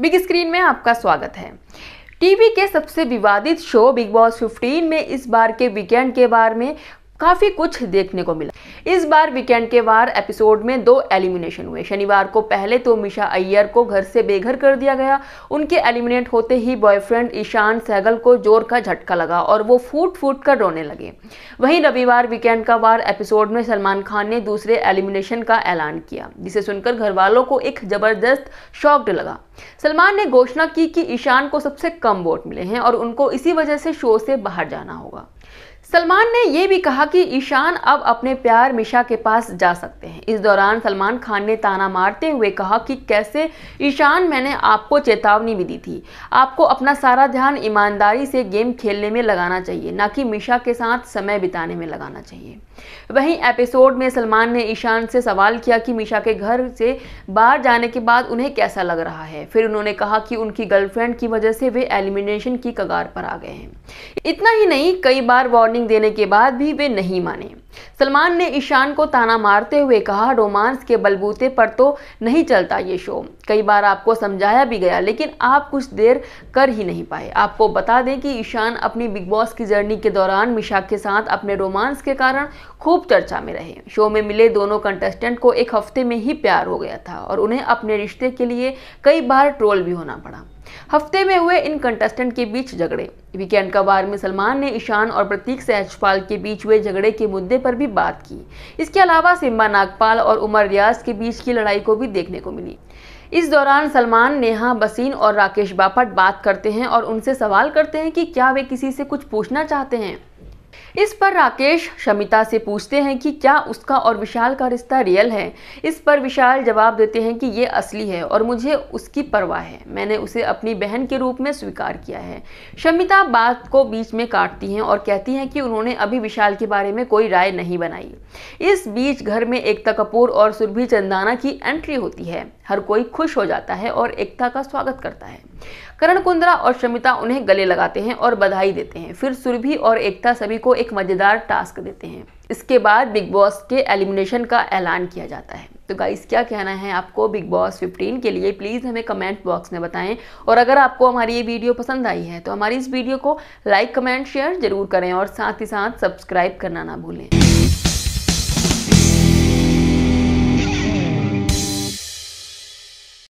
big screen में आपका स्वागत है टीवी के सबसे विवादित शो बिग बॉस 15 में इस बार के वीकेंड के बारे में काफ़ी कुछ देखने को मिला इस बार वीकेंड के वार एपिसोड में दो एलिमिनेशन हुए शनिवार को पहले तो मिशा अय्यर को घर से बेघर कर दिया गया उनके एलिमिनेट होते ही बॉयफ्रेंड ईशान सहगल को जोर का झटका लगा और वो फूट फूट कर रोने लगे वहीं रविवार वीकेंड का वार एपिसोड में सलमान खान ने दूसरे एलिमिनेशन का ऐलान किया जिसे सुनकर घर वालों को एक ज़बरदस्त शॉक्ड लगा सलमान ने घोषणा की कि ईशान को सबसे कम वोट मिले हैं और उनको इसी वजह से शो से बाहर जाना होगा सलमान ने यह भी कहा कि ईशान अब अपने प्यार मिशा के पास जा सकते हैं इस दौरान सलमान खान ने ताना मारते हुए कहा कि कैसे ईशान मैंने आपको चेतावनी भी दी थी आपको अपना सारा ध्यान ईमानदारी से गेम खेलने में लगाना चाहिए ना कि मिशा के साथ समय बिताने में लगाना चाहिए वहीं एपिसोड में सलमान ने ईशान से सवाल किया कि मिशा के घर से बाहर जाने के बाद उन्हें कैसा लग रहा है फिर उन्होंने कहा कि उनकी गर्लफ्रेंड की वजह से वे एलिमिनेशन की कगार पर आ गए हैं इतना ही नहीं कई बार वार्निंग वार्निंग देने के बाद भी वे नहीं माने सलमान ने ईशान को ताना मारते हुए कहा रोमांस के बलबूते पर तो नहीं चलता ये शो कई बार आपको समझाया भी गया लेकिन आप कुछ देर कर ही नहीं पाए आपको बता दें कि ईशान अपनी बिग बॉस की जर्नी के दौरान मिशा के साथ अपने रोमांस के कारण खूब चर्चा में रहे शो में मिले दोनों कंटेस्टेंट को एक हफ्ते में ही प्यार हो गया था और उन्हें अपने रिश्ते के लिए कई बार ट्रोल भी होना पड़ा हफ्ते में हुए इन कंटेस्टेंट के बीच झगड़े वीकेंड बार में सलमान ने ईशान और प्रतीक सहजपाल के बीच हुए झगड़े के मुद्दे पर भी बात की इसके अलावा सिम्बा नागपाल और उमर रियाज के बीच की लड़ाई को भी देखने को मिली इस दौरान सलमान नेहा बसीन और राकेश बापट बात करते हैं और उनसे सवाल करते हैं कि क्या वे किसी से कुछ पूछना चाहते हैं इस पर राकेश शमिता से पूछते हैं कि क्या उसका और विशाल का रिश्ता रियल है इस पर विशाल जवाब देते हैं कि ये असली है और मुझे उसकी परवाह है मैंने उसे अपनी बहन के रूप में स्वीकार किया है शमिता बात को बीच में काटती हैं और कहती हैं कि उन्होंने अभी विशाल के बारे में कोई राय नहीं बनाई इस बीच घर में एकता कपूर और सुरभि चंदाना की एंट्री होती है हर कोई खुश हो जाता है और एकता का स्वागत करता है करण कुंद्रा और शमिता उन्हें गले लगाते हैं और बधाई देते हैं फिर सुरभि और एकता सभी को एक मज़ेदार टास्क देते हैं इसके बाद बिग बॉस के एलिमिनेशन का ऐलान किया जाता है तो गाइस क्या कहना है आपको बिग बॉस 15 के लिए प्लीज़ हमें कमेंट बॉक्स में बताएं और अगर आपको हमारी ये वीडियो पसंद आई है तो हमारी इस वीडियो को लाइक कमेंट शेयर जरूर करें और साथ ही साथ सब्सक्राइब करना ना भूलें